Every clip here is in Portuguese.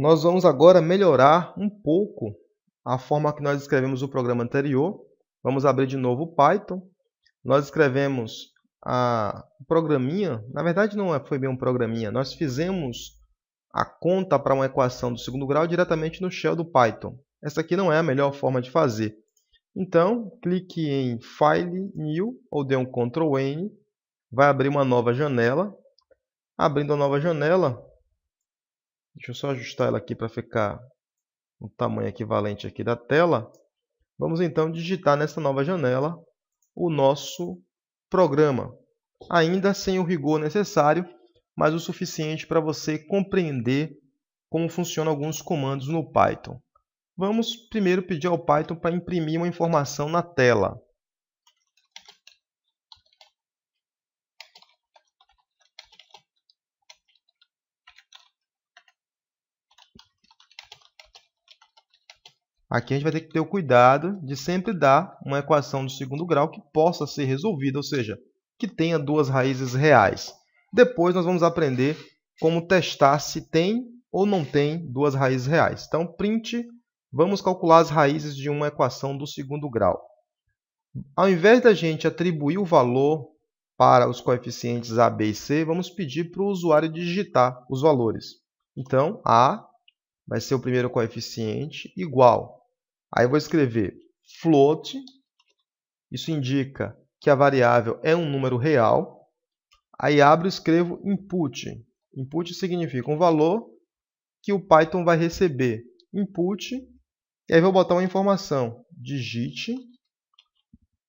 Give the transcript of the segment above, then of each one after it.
Nós vamos agora melhorar um pouco a forma que nós escrevemos o programa anterior. Vamos abrir de novo o Python. Nós escrevemos a programinha, na verdade não é, foi bem um programinha, nós fizemos a conta para uma equação do segundo grau diretamente no shell do Python. Essa aqui não é a melhor forma de fazer. Então, clique em File, New, ou dê um Ctrl N, vai abrir uma nova janela. Abrindo a nova janela, Deixa eu só ajustar ela aqui para ficar no tamanho equivalente aqui da tela. Vamos então digitar nessa nova janela o nosso programa. Ainda sem o rigor necessário, mas o suficiente para você compreender como funcionam alguns comandos no Python. Vamos primeiro pedir ao Python para imprimir uma informação na tela. Aqui a gente vai ter que ter o cuidado de sempre dar uma equação do segundo grau que possa ser resolvida, ou seja, que tenha duas raízes reais. Depois nós vamos aprender como testar se tem ou não tem duas raízes reais. Então, print, vamos calcular as raízes de uma equação do segundo grau. Ao invés da gente atribuir o valor para os coeficientes A, B e C, vamos pedir para o usuário digitar os valores. Então, A vai ser o primeiro coeficiente igual Aí eu vou escrever float, isso indica que a variável é um número real. Aí abro e escrevo input. Input significa um valor que o Python vai receber. Input, e aí vou botar uma informação, digite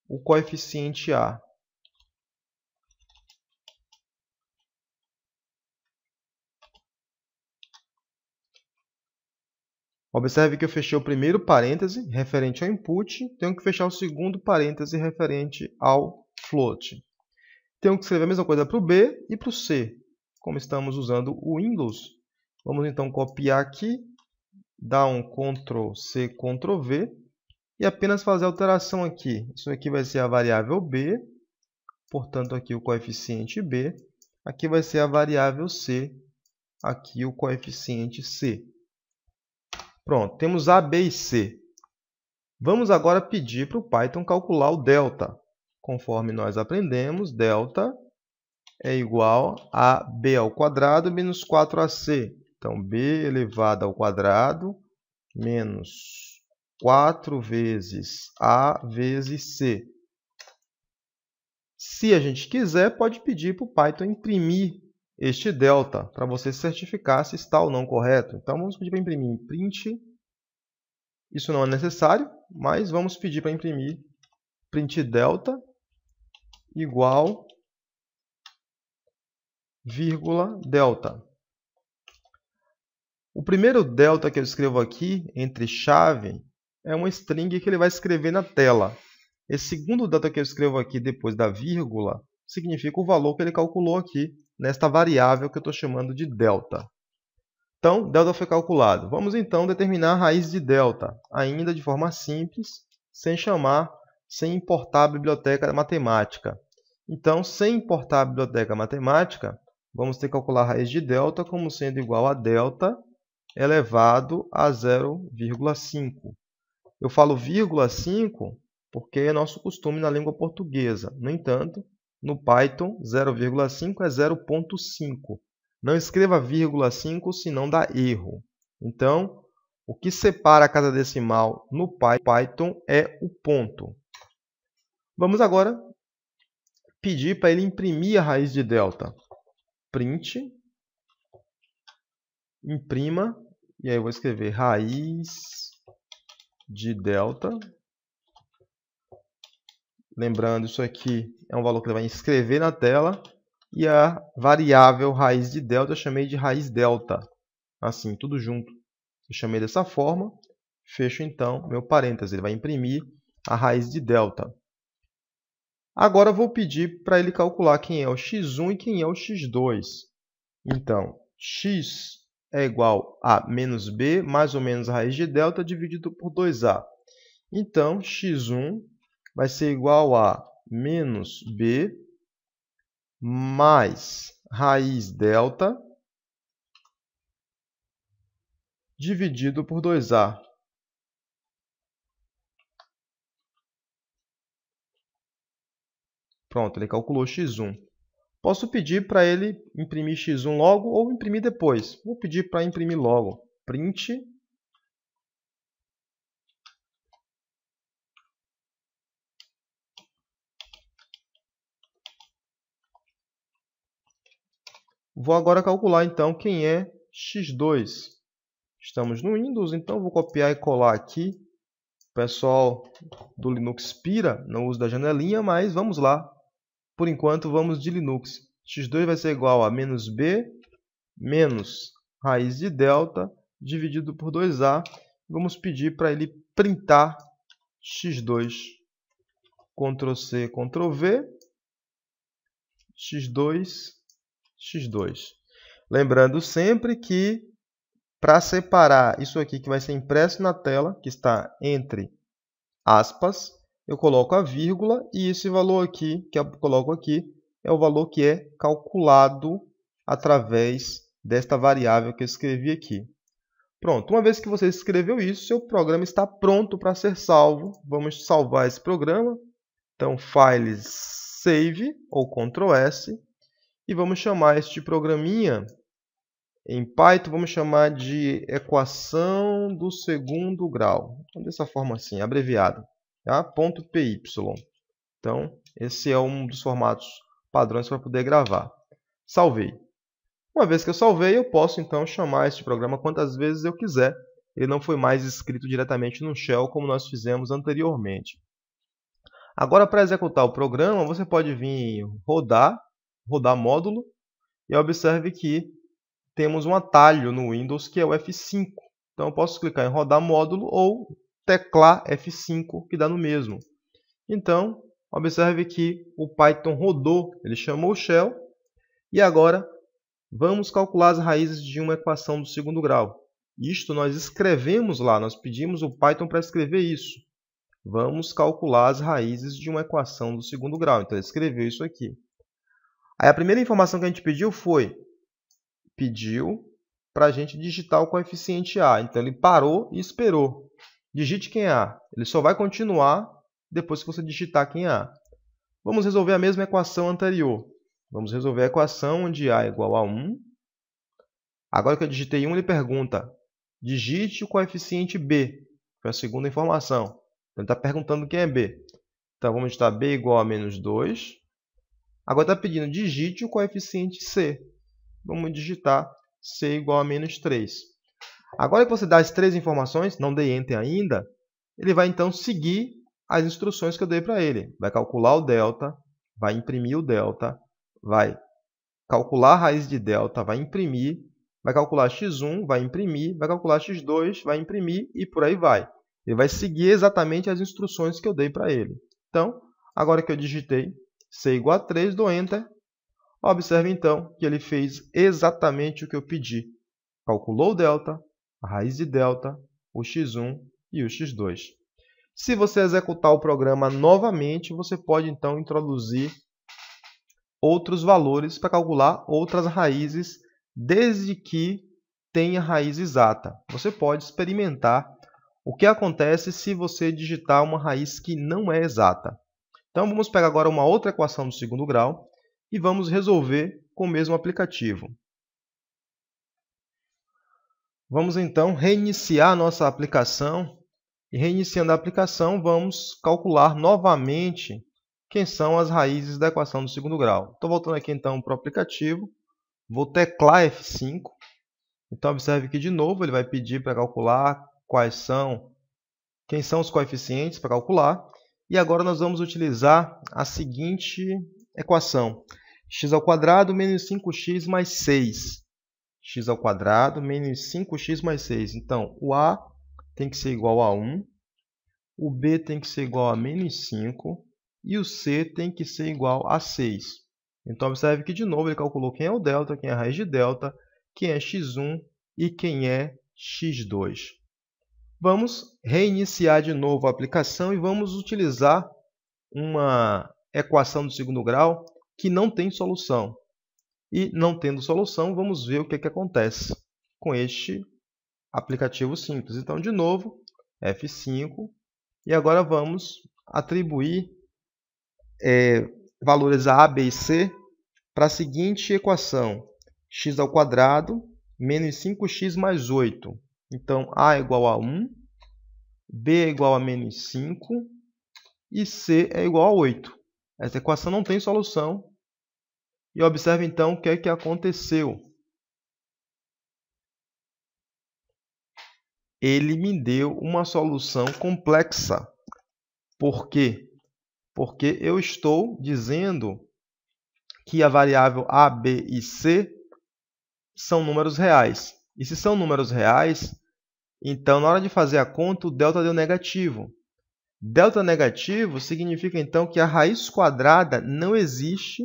o coeficiente A. Observe que eu fechei o primeiro parêntese referente ao input, tenho que fechar o segundo parêntese referente ao float. Tenho que escrever a mesma coisa para o B e para o C, como estamos usando o Windows. Vamos então copiar aqui, dar um Ctrl C, Ctrl V e apenas fazer a alteração aqui. Isso aqui vai ser a variável B, portanto aqui o coeficiente B. Aqui vai ser a variável C, aqui o coeficiente C. Pronto, temos A, B e C. Vamos agora pedir para o Python calcular o delta. Conforme nós aprendemos, delta é igual a b ao quadrado menos 4ac. Então, b elevado ao quadrado menos 4 vezes a vezes c. Se a gente quiser, pode pedir para o Python imprimir este delta para você certificar se está ou não correto. Então vamos pedir para imprimir print. Isso não é necessário, mas vamos pedir para imprimir print delta igual vírgula delta. O primeiro delta que eu escrevo aqui entre chave é uma string que ele vai escrever na tela. Esse segundo delta que eu escrevo aqui depois da vírgula significa o valor que ele calculou aqui nesta variável que eu estou chamando de delta. Então, delta foi calculado. Vamos então determinar a raiz de delta, ainda de forma simples, sem chamar, sem importar a biblioteca matemática. Então, sem importar a biblioteca matemática, vamos ter que calcular a raiz de delta como sendo igual a delta elevado a 0,5. Eu falo vírgula 5 porque é nosso costume na língua portuguesa. No entanto, no Python, 0,5 é 0,5. Não escreva vírgula 5, senão dá erro. Então, o que separa a casa decimal no Python é o ponto. Vamos agora pedir para ele imprimir a raiz de delta. Print, imprima, e aí eu vou escrever raiz de delta Lembrando, isso aqui é um valor que ele vai escrever na tela. E a variável raiz de delta eu chamei de raiz delta. Assim, tudo junto. Eu chamei dessa forma. Fecho, então, meu parênteses. Ele vai imprimir a raiz de delta. Agora vou pedir para ele calcular quem é o x1 e quem é o x2. Então, x é igual a menos b mais ou menos a raiz de delta dividido por 2a. Então, x1 vai ser igual a menos b mais raiz delta dividido por 2a. Pronto, ele calculou x1. Posso pedir para ele imprimir x1 logo ou imprimir depois. Vou pedir para imprimir logo. Print Vou agora calcular então quem é x2. Estamos no Windows, então vou copiar e colar aqui. O pessoal do Linux pira no uso da janelinha, mas vamos lá. Por enquanto vamos de Linux. x2 vai ser igual a menos b menos raiz de delta dividido por 2a. Vamos pedir para ele printar x2. Ctrl C, Ctrl V. x2 x2. Lembrando sempre que para separar isso aqui que vai ser impresso na tela, que está entre aspas, eu coloco a vírgula e esse valor aqui, que eu coloco aqui, é o valor que é calculado através desta variável que eu escrevi aqui. Pronto, uma vez que você escreveu isso, seu programa está pronto para ser salvo. Vamos salvar esse programa. Então, Files, Save ou Ctrl S e vamos chamar este programinha em Python, vamos chamar de equação do segundo grau. Então, dessa forma assim, abreviado. Tá? Ponto .py. Então, esse é um dos formatos padrões para poder gravar. Salvei. Uma vez que eu salvei, eu posso então chamar este programa quantas vezes eu quiser. Ele não foi mais escrito diretamente no shell como nós fizemos anteriormente. Agora, para executar o programa, você pode vir rodar rodar módulo e observe que temos um atalho no Windows que é o F5. Então eu posso clicar em rodar módulo ou teclar F5 que dá no mesmo. Então, observe que o Python rodou, ele chamou o shell e agora vamos calcular as raízes de uma equação do segundo grau. Isto nós escrevemos lá, nós pedimos o Python para escrever isso. Vamos calcular as raízes de uma equação do segundo grau. Então, ele escreveu isso aqui. Aí a primeira informação que a gente pediu foi, pediu para a gente digitar o coeficiente A. Então ele parou e esperou. Digite quem é A. Ele só vai continuar depois que você digitar quem é A. Vamos resolver a mesma equação anterior. Vamos resolver a equação onde A é igual a 1. Agora que eu digitei 1, ele pergunta, digite o coeficiente B. Foi é a segunda informação. Então, ele está perguntando quem é B. Então vamos digitar B igual a menos 2. Agora está pedindo digite o coeficiente C. Vamos digitar C igual a menos 3. Agora que você dá as três informações, não dei enter ainda, ele vai então seguir as instruções que eu dei para ele. Vai calcular o delta, vai imprimir o delta, vai calcular a raiz de delta, vai imprimir, vai calcular x1, vai imprimir, vai calcular x2, vai imprimir e por aí vai. Ele vai seguir exatamente as instruções que eu dei para ele. Então, agora que eu digitei C igual a 3, dou Enter. Observe, então, que ele fez exatamente o que eu pedi. Calculou o delta, a raiz de delta, o x1 e o x2. Se você executar o programa novamente, você pode, então, introduzir outros valores para calcular outras raízes, desde que tenha raiz exata. Você pode experimentar o que acontece se você digitar uma raiz que não é exata. Então vamos pegar agora uma outra equação do segundo grau e vamos resolver com o mesmo aplicativo. Vamos então reiniciar nossa aplicação e reiniciando a aplicação vamos calcular novamente quem são as raízes da equação do segundo grau. Estou voltando aqui então para o aplicativo, vou teclar F5, então observe que de novo ele vai pedir para calcular quais são, quem são os coeficientes para calcular, e agora nós vamos utilizar a seguinte equação. x menos 5x mais 6. x menos 5x mais 6. Então, o a tem que ser igual a 1, o b tem que ser igual a menos 5 e o c tem que ser igual a 6. Então, observe que, de novo, ele calculou quem é o delta, quem é a raiz de delta, quem é x1 e quem é x2. Vamos reiniciar de novo a aplicação e vamos utilizar uma equação do segundo grau que não tem solução. E não tendo solução, vamos ver o que, é que acontece com este aplicativo simples. Então, de novo, F5. E agora vamos atribuir é, valores a, b e c para a seguinte equação. x ao quadrado menos 5x mais 8 então, A é igual a 1, B é igual a menos 5 e C é igual a 8. Essa equação não tem solução. E observe então o que é que aconteceu. Ele me deu uma solução complexa. Por quê? Porque eu estou dizendo que a variável A, B e C são números reais. E se são números reais, então na hora de fazer a conta, o delta deu negativo. Delta negativo significa então que a raiz quadrada não existe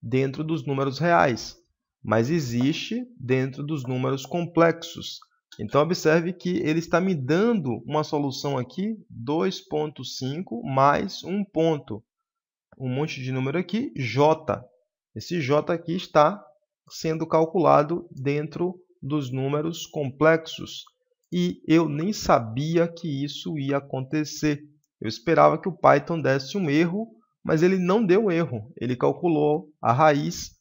dentro dos números reais, mas existe dentro dos números complexos. Então, observe que ele está me dando uma solução aqui, 2.5 mais um ponto. Um monte de número aqui, j. Esse j aqui está sendo calculado dentro dos números complexos. E eu nem sabia que isso ia acontecer. Eu esperava que o Python desse um erro, mas ele não deu um erro. Ele calculou a raiz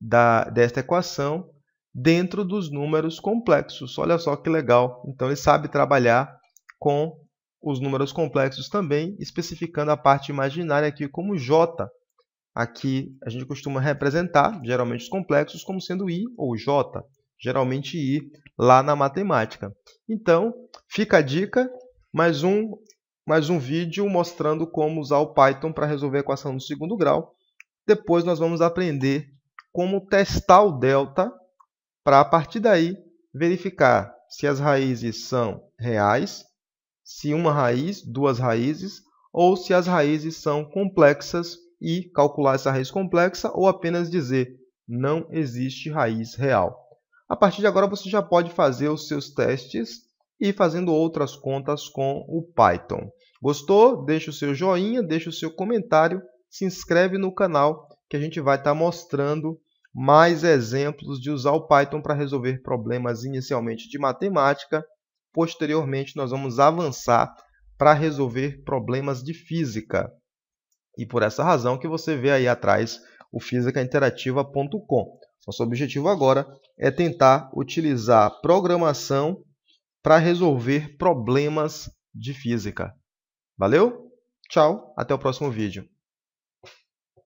da, desta equação dentro dos números complexos. Olha só que legal. Então ele sabe trabalhar com os números complexos também, especificando a parte imaginária aqui como J. Aqui a gente costuma representar, geralmente os complexos, como sendo I ou J geralmente ir lá na matemática. Então, fica a dica, mais um, mais um vídeo mostrando como usar o Python para resolver a equação do segundo grau. Depois nós vamos aprender como testar o delta para, a partir daí, verificar se as raízes são reais, se uma raiz, duas raízes, ou se as raízes são complexas e calcular essa raiz complexa ou apenas dizer não existe raiz real. A partir de agora você já pode fazer os seus testes e fazendo outras contas com o Python. Gostou? Deixa o seu joinha, deixa o seu comentário, se inscreve no canal que a gente vai estar tá mostrando mais exemplos de usar o Python para resolver problemas inicialmente de matemática. Posteriormente, nós vamos avançar para resolver problemas de física. E por essa razão que você vê aí atrás o físicainterativa.com. Nosso objetivo agora é tentar utilizar programação para resolver problemas de física. Valeu? Tchau, até o próximo vídeo.